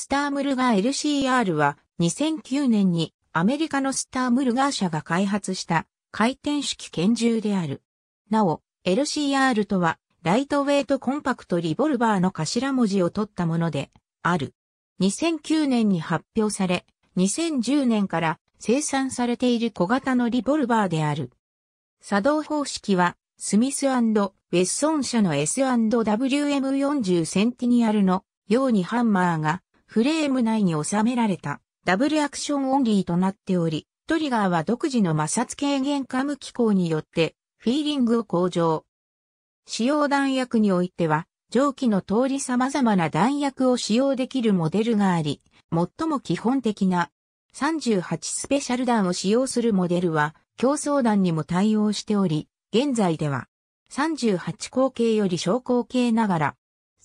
スタームルガー LCR は2009年にアメリカのスタームルガー社が開発した回転式拳銃である。なお、LCR とはライトウェイトコンパクトリボルバーの頭文字を取ったものである。2009年に発表され、2010年から生産されている小型のリボルバーである。作動方式は、スミスウェッソン社の S&WM40 センティニアルのようにハンマーがフレーム内に収められたダブルアクションオンリーとなっており、トリガーは独自の摩擦軽減カム機構によってフィーリングを向上。使用弾薬においては、蒸気の通り様々な弾薬を使用できるモデルがあり、最も基本的な38スペシャル弾を使用するモデルは競争弾にも対応しており、現在では38口径より小口径ながら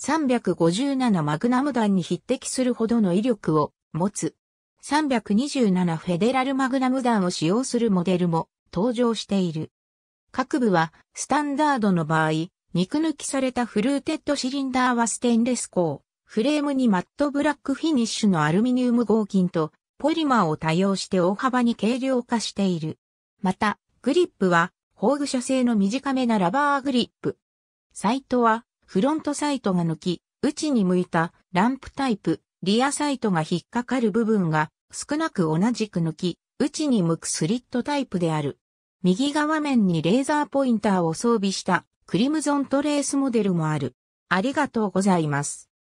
357マグナム弾に匹敵するほどの威力を持つ。327フェデラルマグナム弾を使用するモデルも登場している。各部はスタンダードの場合、肉抜きされたフルーテッドシリンダーはステンレス鋼、フレームにマットブラックフィニッシュのアルミニウム合金とポリマーを多用して大幅に軽量化している。また、グリップは、防具社製の短めなラバーグリップ。サイトは、フロントサイトが抜き、内に向いたランプタイプ、リアサイトが引っかかる部分が少なく同じく抜き、内に向くスリットタイプである。右側面にレーザーポインターを装備したクリムゾントレースモデルもある。ありがとうございます。